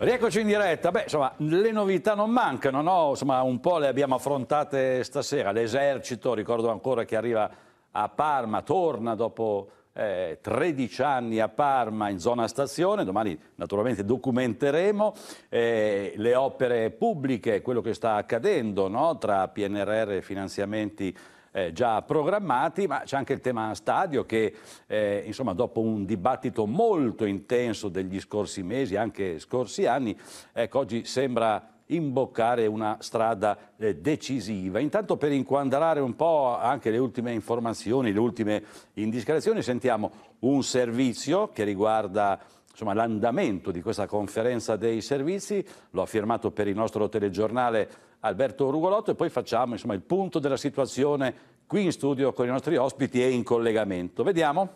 Rieccoci in diretta, Beh, insomma, le novità non mancano, no? insomma, un po' le abbiamo affrontate stasera, l'esercito, ricordo ancora che arriva a Parma, torna dopo eh, 13 anni a Parma in zona stazione, domani naturalmente documenteremo eh, le opere pubbliche, quello che sta accadendo no? tra PNRR e finanziamenti eh, già programmati, ma c'è anche il tema stadio che eh, insomma, dopo un dibattito molto intenso degli scorsi mesi, anche scorsi anni, ecco, oggi sembra imboccare una strada eh, decisiva. Intanto per inquadrare un po' anche le ultime informazioni, le ultime indiscrezioni, sentiamo un servizio che riguarda l'andamento di questa conferenza dei servizi, l'ho firmato per il nostro telegiornale Alberto Rugolotto e poi facciamo insomma, il punto della situazione qui in studio con i nostri ospiti e in collegamento. Vediamo.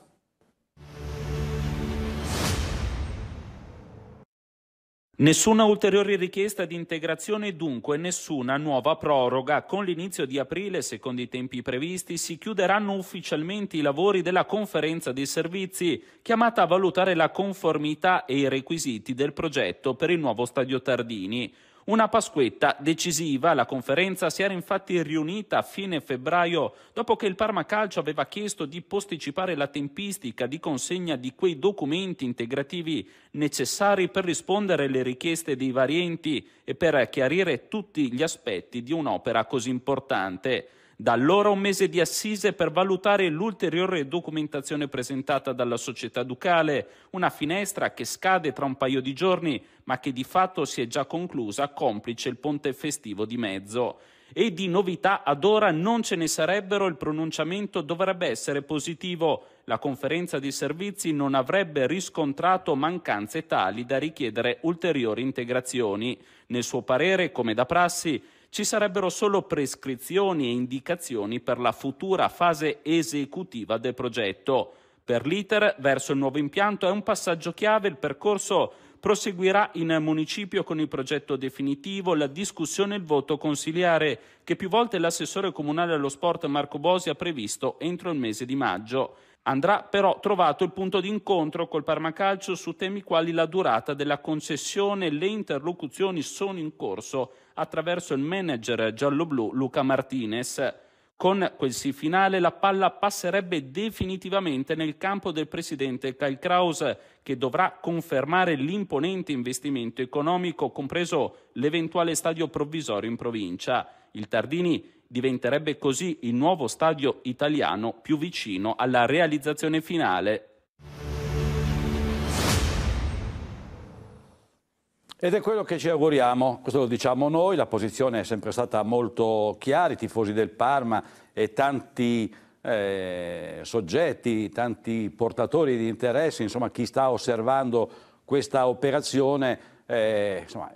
Nessuna ulteriore richiesta di integrazione dunque nessuna nuova proroga. Con l'inizio di aprile, secondo i tempi previsti, si chiuderanno ufficialmente i lavori della conferenza dei servizi, chiamata a valutare la conformità e i requisiti del progetto per il nuovo stadio Tardini. Una Pasquetta decisiva, la conferenza si era infatti riunita a fine febbraio dopo che il Parma Calcio aveva chiesto di posticipare la tempistica di consegna di quei documenti integrativi necessari per rispondere alle richieste dei varienti e per chiarire tutti gli aspetti di un'opera così importante. Da allora un mese di assise per valutare l'ulteriore documentazione presentata dalla società ducale, una finestra che scade tra un paio di giorni, ma che di fatto si è già conclusa complice il ponte festivo di mezzo. E di novità ad ora non ce ne sarebbero, il pronunciamento dovrebbe essere positivo. La conferenza di servizi non avrebbe riscontrato mancanze tali da richiedere ulteriori integrazioni. Nel suo parere, come da prassi, ci sarebbero solo prescrizioni e indicazioni per la futura fase esecutiva del progetto. Per l'iter verso il nuovo impianto è un passaggio chiave il percorso proseguirà in municipio con il progetto definitivo, la discussione e il voto consiliare che più volte l'assessore comunale allo sport Marco Bosi ha previsto entro il mese di maggio. Andrà però trovato il punto d'incontro col Parmacalcio su temi quali la durata della concessione. Le interlocuzioni sono in corso attraverso il manager gialloblu Luca Martinez. Con quel sì finale la palla passerebbe definitivamente nel campo del presidente Kyle Kraus, che dovrà confermare l'imponente investimento economico, compreso l'eventuale stadio provvisorio in provincia. Il Tardini diventerebbe così il nuovo stadio italiano più vicino alla realizzazione finale Ed è quello che ci auguriamo, questo lo diciamo noi, la posizione è sempre stata molto chiara, i tifosi del Parma e tanti eh, soggetti, tanti portatori di interessi, insomma chi sta osservando questa operazione eh, insomma,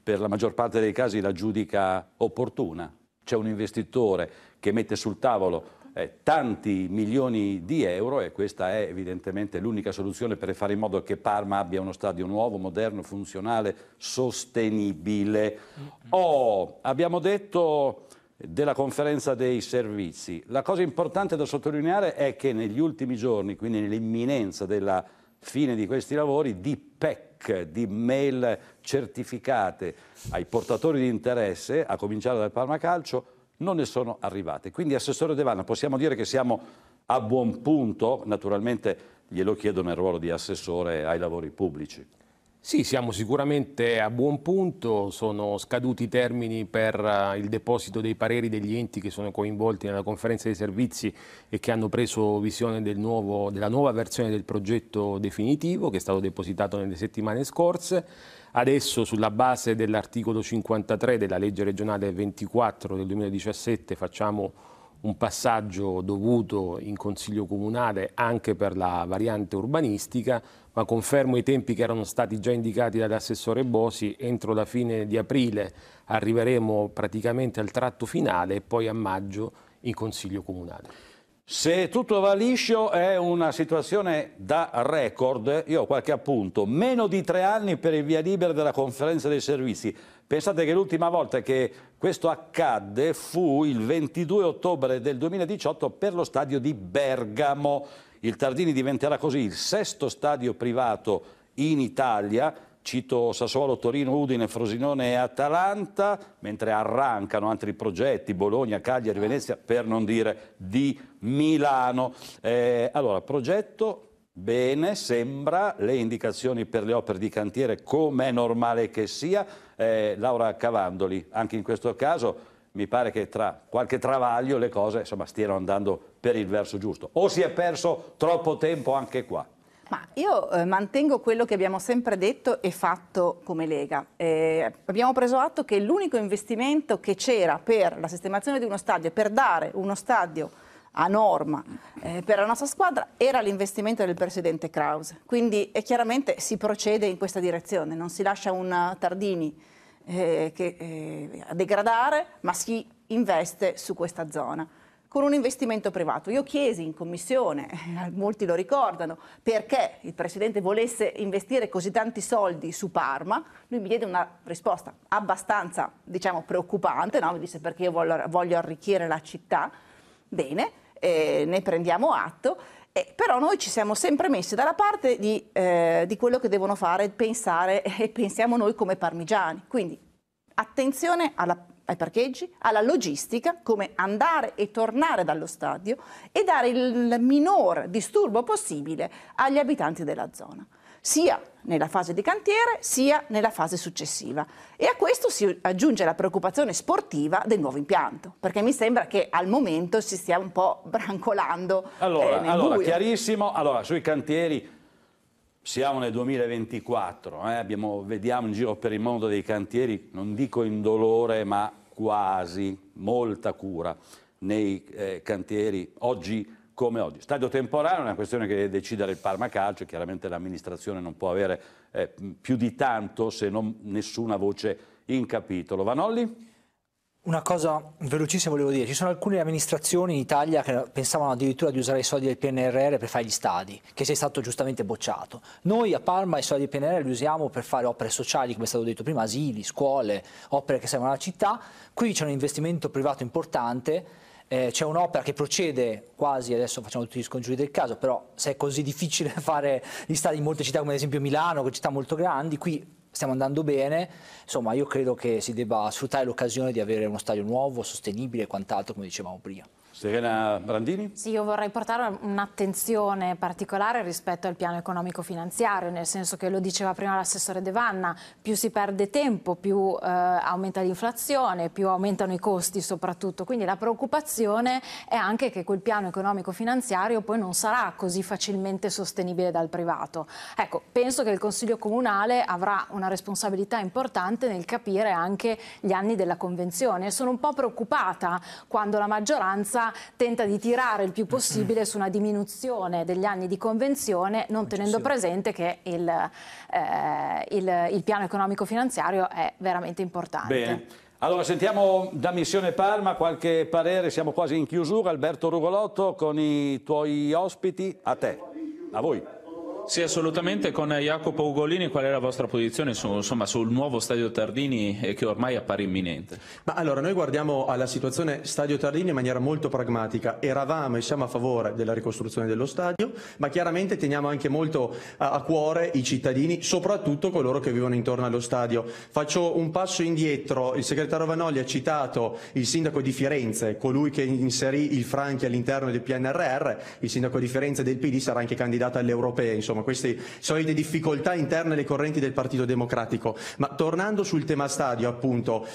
per la maggior parte dei casi la giudica opportuna c'è un investitore che mette sul tavolo eh, tanti milioni di euro e questa è evidentemente l'unica soluzione per fare in modo che Parma abbia uno stadio nuovo, moderno, funzionale, sostenibile. Oh, abbiamo detto della conferenza dei servizi. La cosa importante da sottolineare è che negli ultimi giorni, quindi nell'imminenza della fine di questi lavori, di PEC check di mail certificate ai portatori di interesse, a cominciare dal Parma Calcio, non ne sono arrivate. Quindi Assessore Devana, possiamo dire che siamo a buon punto? Naturalmente glielo chiedo nel ruolo di Assessore ai lavori pubblici. Sì, siamo sicuramente a buon punto, sono scaduti i termini per eh, il deposito dei pareri degli enti che sono coinvolti nella conferenza dei servizi e che hanno preso visione del nuovo, della nuova versione del progetto definitivo che è stato depositato nelle settimane scorse. Adesso sulla base dell'articolo 53 della legge regionale 24 del 2017 facciamo un passaggio dovuto in Consiglio Comunale anche per la variante urbanistica, ma confermo i tempi che erano stati già indicati dall'assessore Bosi, entro la fine di aprile arriveremo praticamente al tratto finale e poi a maggio in Consiglio Comunale. Se tutto va liscio è una situazione da record, io ho qualche appunto, meno di tre anni per il via libera della conferenza dei servizi. Pensate che l'ultima volta che questo accadde fu il 22 ottobre del 2018 per lo stadio di Bergamo. Il Tardini diventerà così il sesto stadio privato in Italia, cito Sassuolo, Torino, Udine, Frosinone e Atalanta, mentre arrancano altri progetti, Bologna, Cagliari, Venezia, per non dire di Bergamo. Milano. Eh, allora, progetto Bene, sembra, le indicazioni per le opere di cantiere come è normale che sia. Eh, Laura Cavandoli, anche in questo caso mi pare che tra qualche travaglio le cose insomma, stiano andando per il verso giusto. O si è perso troppo tempo anche qua? Ma io eh, mantengo quello che abbiamo sempre detto e fatto come Lega. Eh, abbiamo preso atto che l'unico investimento che c'era per la sistemazione di uno stadio, per dare uno stadio a norma eh, per la nostra squadra era l'investimento del presidente Krause. Quindi eh, chiaramente si procede in questa direzione, non si lascia un Tardini eh, che, eh, a degradare, ma si investe su questa zona con un investimento privato. Io chiesi in commissione, eh, molti lo ricordano, perché il Presidente volesse investire così tanti soldi su Parma, lui mi diede una risposta abbastanza diciamo, preoccupante, no? mi disse perché io voglio, voglio arricchire la città, bene, eh, ne prendiamo atto, eh, però noi ci siamo sempre messi dalla parte di, eh, di quello che devono fare, pensare e pensiamo noi come parmigiani. Quindi attenzione alla ai parcheggi, alla logistica, come andare e tornare dallo stadio e dare il minor disturbo possibile agli abitanti della zona sia nella fase di cantiere sia nella fase successiva. E a questo si aggiunge la preoccupazione sportiva del nuovo impianto, perché mi sembra che al momento si stia un po' brancolando. Allora, eh, allora chiarissimo, allora, sui cantieri siamo nel 2024, eh, abbiamo, vediamo in giro per il mondo dei cantieri, non dico indolore, ma quasi, molta cura nei eh, cantieri oggi come oggi. Stadio temporaneo è una questione che deve decidere il Parma Calcio, chiaramente l'amministrazione non può avere eh, più di tanto se non nessuna voce in capitolo. Vanolli? Una cosa velocissima volevo dire, ci sono alcune amministrazioni in Italia che pensavano addirittura di usare i soldi del PNRR per fare gli stadi, che sei stato giustamente bocciato. Noi a Parma i soldi del PNRR li usiamo per fare opere sociali, come è stato detto prima, asili, scuole, opere che servono alla città. Qui c'è un investimento privato importante eh, c'è un'opera che procede quasi, adesso facciamo tutti gli scongiuri del caso, però se è così difficile fare gli stadi in molte città come ad esempio Milano, città molto grandi, qui stiamo andando bene, insomma io credo che si debba sfruttare l'occasione di avere uno stadio nuovo, sostenibile e quant'altro come dicevamo prima. Serena Brandini? Sì, io vorrei portare un'attenzione particolare rispetto al piano economico finanziario, nel senso che lo diceva prima l'assessore De Vanna, più si perde tempo, più eh, aumenta l'inflazione, più aumentano i costi soprattutto, quindi la preoccupazione è anche che quel piano economico finanziario poi non sarà così facilmente sostenibile dal privato. Ecco, penso che il Consiglio Comunale avrà una responsabilità importante nel capire anche gli anni della Convenzione. Sono un po' preoccupata quando la maggioranza tenta di tirare il più possibile su una diminuzione degli anni di convenzione, non tenendo presente che il, eh, il, il piano economico finanziario è veramente importante. Bene. Allora sentiamo da Missione Parma qualche parere, siamo quasi in chiusura. Alberto Rugolotto con i tuoi ospiti, a te, a voi. Sì, assolutamente. Con Jacopo Ugolini qual è la vostra posizione su, insomma, sul nuovo Stadio Tardini eh, che ormai appare imminente? Ma allora, noi guardiamo alla situazione Stadio Tardini in maniera molto pragmatica. Eravamo e siamo a favore della ricostruzione dello stadio, ma chiaramente teniamo anche molto a, eh, a cuore i cittadini, soprattutto coloro che vivono intorno allo stadio. Faccio un passo indietro. Il segretario Vanolli ha citato il sindaco di Firenze, colui che inserì il Franchi all'interno del PNRR. Il sindaco di Firenze del PD sarà anche candidato all'Europea, insomma insomma, queste solite difficoltà interne alle correnti del Partito Democratico. Ma tornando sul tema stadio, appunto,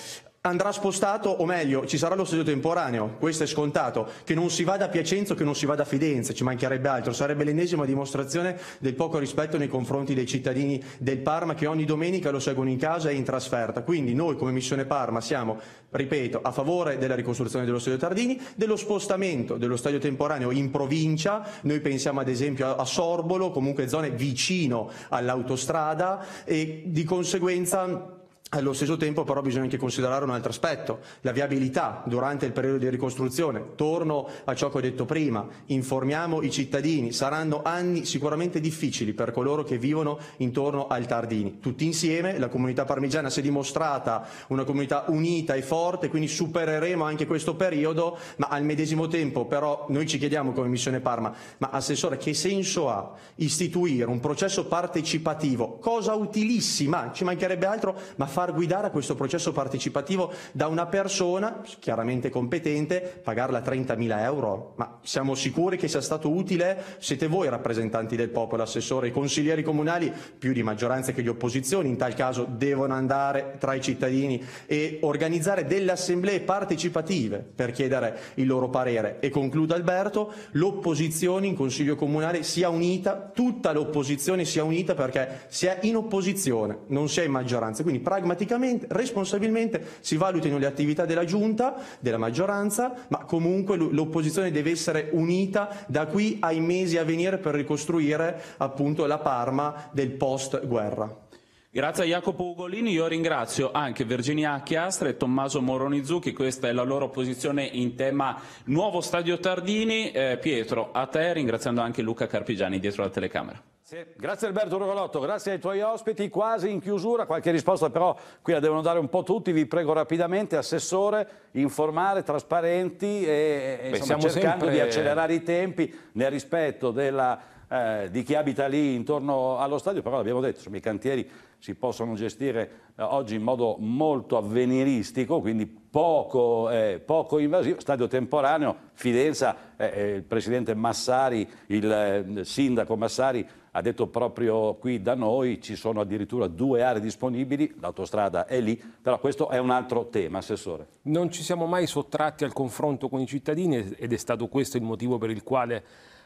andrà spostato, o meglio, ci sarà lo stadio temporaneo, questo è scontato, che non si vada a Piacenza, che non si vada a Fidenze, ci mancherebbe altro, sarebbe l'ennesima dimostrazione del poco rispetto nei confronti dei cittadini del Parma che ogni domenica lo seguono in casa e in trasferta. Quindi noi come Missione Parma siamo, ripeto, a favore della ricostruzione dello stadio Tardini, dello spostamento dello stadio temporaneo in provincia, noi pensiamo ad esempio a Sorbolo, comunque zone vicino all'autostrada e di conseguenza eh, allo stesso tempo però bisogna anche considerare un altro aspetto, la viabilità durante il periodo di ricostruzione. Torno a ciò che ho detto prima, informiamo i cittadini, saranno anni sicuramente difficili per coloro che vivono intorno al Tardini. Tutti insieme la comunità parmigiana si è dimostrata una comunità unita e forte, quindi supereremo anche questo periodo, ma al medesimo tempo però noi ci chiediamo come missione Parma, ma Assessore che senso ha istituire un processo partecipativo, cosa utilissima, ci mancherebbe altro, ma fare far guidare a questo processo partecipativo da una persona chiaramente competente, pagarla 30.000 euro, ma siamo sicuri che sia stato utile? Siete voi rappresentanti del popolo, assessore, i consiglieri comunali, più di maggioranza che di opposizione, in tal caso devono andare tra i cittadini e organizzare delle assemblee partecipative per chiedere il loro parere. E concludo Alberto, l'opposizione in Consiglio Comunale sia unita, tutta l'opposizione sia unita perché si è in opposizione, non si è in maggioranza. Quindi pragmaticamente sistematicamente, responsabilmente si valutino le attività della giunta, della maggioranza, ma comunque l'opposizione deve essere unita da qui ai mesi a venire per ricostruire appunto la Parma del post guerra. Grazie a Jacopo Ugolini, io ringrazio anche Virginia Chiastre e Tommaso Moronizzucchi, questa è la loro posizione in tema nuovo stadio Tardini. Eh, Pietro, a te, ringraziando anche Luca Carpigiani dietro la telecamera. Grazie. Grazie Alberto Rovolotto, grazie ai tuoi ospiti. Quasi in chiusura, qualche risposta però qui la devono dare un po' tutti. Vi prego rapidamente, Assessore, informare, trasparenti e, e Beh, insomma, cercando sempre... di accelerare i tempi nel rispetto della, eh, di chi abita lì intorno allo stadio. Però l'abbiamo detto, insomma, i cantieri si possono gestire eh, oggi in modo molto avveniristico, quindi poco, eh, poco invasivo. Stadio temporaneo, Fidenza, eh, eh, il Presidente Massari, il eh, Sindaco Massari ha detto proprio qui da noi ci sono addirittura due aree disponibili, l'autostrada è lì, però questo è un altro tema, Assessore. Non ci siamo mai sottratti al confronto con i cittadini ed è stato questo il motivo per il quale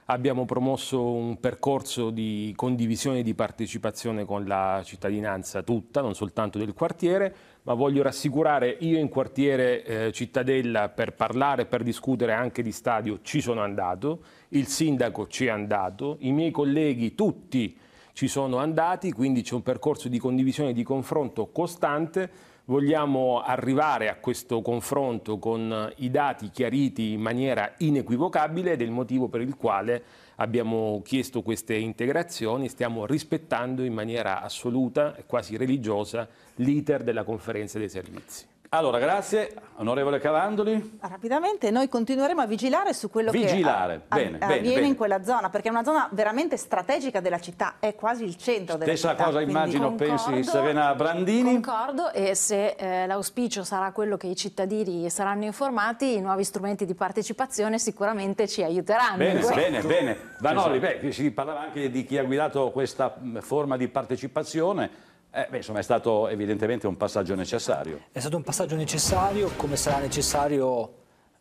abbiamo promosso un percorso di condivisione e di partecipazione con la cittadinanza tutta, non soltanto del quartiere, ma voglio rassicurare io in quartiere eh, Cittadella per parlare, per discutere anche di stadio ci sono andato, il sindaco ci è andato, i miei colleghi tutti ci sono andati, quindi c'è un percorso di condivisione e di confronto costante Vogliamo arrivare a questo confronto con i dati chiariti in maniera inequivocabile ed è il motivo per il quale abbiamo chiesto queste integrazioni, stiamo rispettando in maniera assoluta e quasi religiosa l'iter della conferenza dei servizi. Allora, grazie, onorevole Cavandoli. Rapidamente, noi continueremo a vigilare su quello vigilare, che bene, avviene bene, in quella zona, perché è una zona veramente strategica della città, è quasi il centro della Stessa città. Stessa cosa immagino concordo, pensi Serena Brandini. Concordo, e se eh, l'auspicio sarà quello che i cittadini saranno informati, i nuovi strumenti di partecipazione sicuramente ci aiuteranno. Bene, bene, bene. Vanoli, esatto. beh, si parlava anche di chi ha guidato questa mm, forma di partecipazione eh, beh, insomma, è stato evidentemente un passaggio necessario. È stato un passaggio necessario, come sarà necessario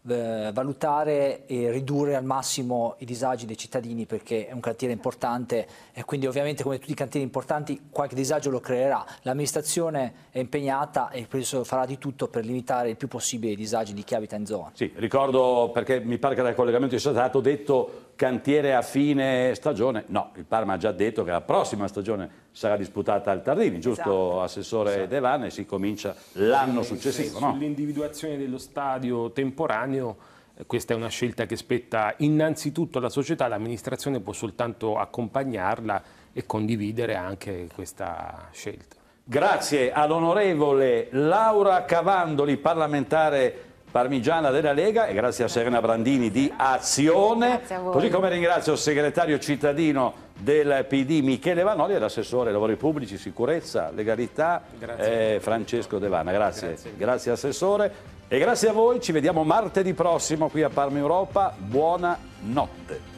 eh, valutare e ridurre al massimo i disagi dei cittadini perché è un cantiere importante e quindi ovviamente come tutti i cantieri importanti qualche disagio lo creerà. L'amministrazione è impegnata e penso farà di tutto per limitare il più possibile i disagi di chi abita in zona. Sì, ricordo perché mi pare che dal collegamento sia stato detto cantiere a fine stagione, no, il Parma ha già detto che la prossima stagione sarà disputata al Tardini, giusto esatto. Assessore esatto. Devane, si comincia l'anno successivo. No? L'individuazione dello stadio temporaneo eh, questa è una scelta che spetta innanzitutto alla società, l'amministrazione può soltanto accompagnarla e condividere anche questa scelta. Grazie all'onorevole Laura Cavandoli, parlamentare parmigiana della Lega e grazie a Serena Brandini di Azione, così come ringrazio il segretario cittadino del PD Michele Vanoli e l'assessore lavori pubblici, sicurezza, legalità eh, Francesco De Vana. Grazie. grazie, grazie assessore e grazie a voi, ci vediamo martedì prossimo qui a Parma Europa, buonanotte.